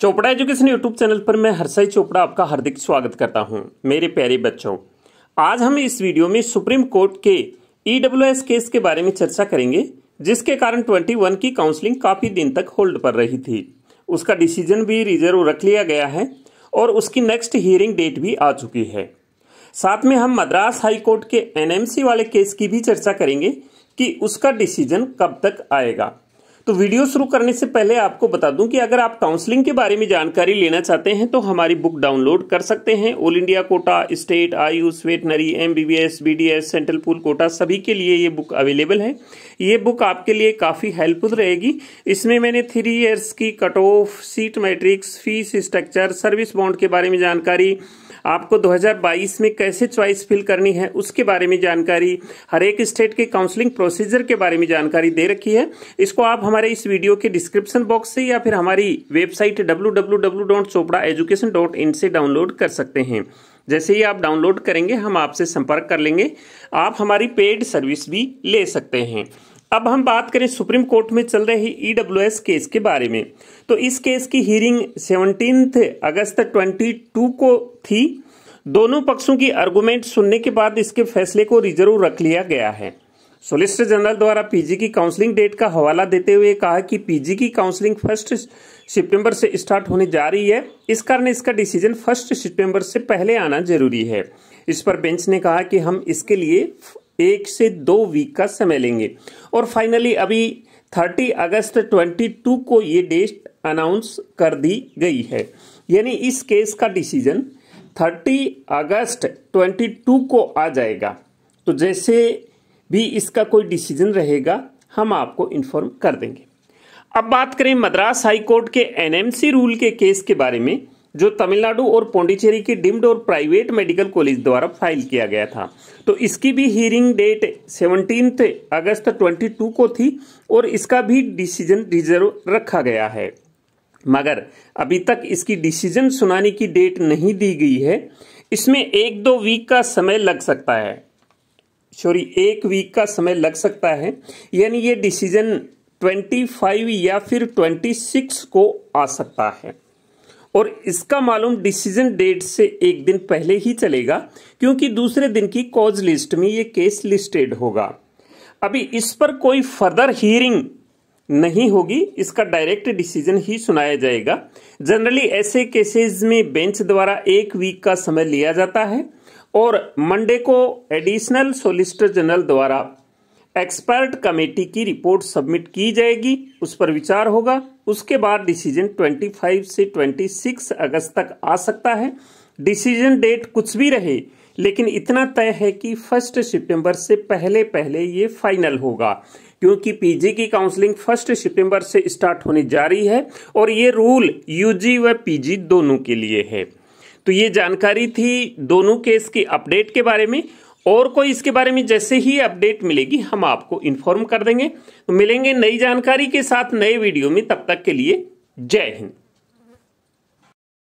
Chopra education YouTube channel पर मैं हर्षय चोपड़ा आपका हार्दिक स्वागत करता हूं मेरे प्यारे बच्चों आज हम इस वीडियो में सुप्रीम कोर्ट के ईडब्ल्यू e केस के बारे में चर्चा करेंगे जिसके कारण 21 की काउंसलिंग काफी दिन तक होल्ड पर रही थी उसका डिसीजन भी रिजर्व रख लिया गया है और उसकी नेक्स्ट हियरिंग डेट भी आ चुकी है साथ में हम मद्रास हाईकोर्ट के एनएमसी वाले केस की भी चर्चा करेंगे कि उसका डिसीजन कब तक आएगा तो वीडियो शुरू करने से पहले आपको बता दूं कि अगर आप काउंसलिंग के बारे में जानकारी लेना चाहते हैं तो हमारी बुक डाउनलोड कर सकते हैं all India quota state Ayush veterinary M B B S B D S central pool quota सभी के लिए ये बुक अवेलेबल है ये बुक आपके लिए काफ़ी हेल्पफुल रहेगी इसमें मैंने थ्री ईयर्स की cut off seat matrix fees structure service bond के बारे में जानकारी आपको 2022 में कैसे चॉइस फिल करनी है उसके बारे में जानकारी हर एक स्टेट के काउंसलिंग प्रोसीजर के बारे में जानकारी दे रखी है इसको आप हमारे इस वीडियो के डिस्क्रिप्शन बॉक्स से या फिर हमारी वेबसाइट डब्ल्यू से डाउनलोड कर सकते हैं जैसे ही आप डाउनलोड करेंगे हम आपसे संपर्क कर लेंगे आप हमारी पेड सर्विस भी ले सकते हैं अब हम बात करें सुप्रीम कोर्ट में चल रहे ई e केस के बारे में तो इस केस की हियरिंग सेवनटीन अगस्त 22 को थी दोनों पक्षों की आर्गुमेंट सुनने के बाद इसके फैसले को रिजर्व रख लिया गया है सोलिसिटर जनरल द्वारा पीजी की काउंसलिंग डेट का हवाला देते हुए कहा कि पीजी की काउंसलिंग फर्स्ट सितंबर से स्टार्ट होने जा रही है इस कारण इसका डिसीजन फर्स्ट सितंबर से पहले आना जरूरी है इस पर बेंच ने कहा कि हम इसके लिए एक से दो वीक का समय लेंगे और फाइनली अभी 30 अगस्त 22 को ये डेट अनाउंस कर दी गई है यानी इस केस का डिसीजन 30 अगस्त 22 को आ जाएगा तो जैसे भी इसका कोई डिसीजन रहेगा हम आपको इन्फॉर्म कर देंगे अब बात करें मद्रास हाईकोर्ट के एनएमसी रूल के केस के बारे में जो तमिलनाडु और पौंडीचेरी के डिम्ड और प्राइवेट मेडिकल कॉलेज द्वारा फाइल किया गया था तो इसकी भी हियरिंग डेट सेवनटीन अगस्त 22 को थी और इसका भी डिसीजन रिजर्व रखा गया है मगर अभी तक इसकी डिसीजन सुनाने की डेट नहीं दी गई है इसमें एक दो वीक का समय लग सकता है सॉरी एक वीक का समय लग सकता है यानी ये डिसीजन 25 या फिर 26 को आ सकता है और इसका मालूम डिसीजन डेट से एक दिन पहले ही चलेगा क्योंकि दूसरे दिन की कॉज लिस्ट में ये केस लिस्टेड होगा अभी इस पर कोई फर्दर हियरिंग नहीं होगी इसका डायरेक्ट डिसीजन ही सुनाया जाएगा जनरली ऐसे केसेस में बेंच द्वारा एक वीक का समय लिया जाता है और मंडे को एडिशनल सोलिसिटर जनरल द्वारा एक्सपर्ट कमेटी की रिपोर्ट सबमिट की जाएगी उस पर विचार होगा उसके बाद डिसीजन 25 से 26 अगस्त तक आ सकता है डिसीजन डेट कुछ भी रहे लेकिन इतना तय है कि फर्स्ट सितंबर से पहले पहले ये फाइनल होगा क्योंकि पीजी की काउंसलिंग फर्स्ट सितंबर से स्टार्ट होने जा रही है और ये रूल यूजी व पीजी दोनों के लिए है तो ये जानकारी थी दोनों केस के अपडेट के बारे में और कोई इसके बारे में जैसे ही अपडेट मिलेगी हम आपको इन्फॉर्म कर देंगे तो मिलेंगे नई जानकारी के साथ नए वीडियो में तब तक के लिए जय हिंद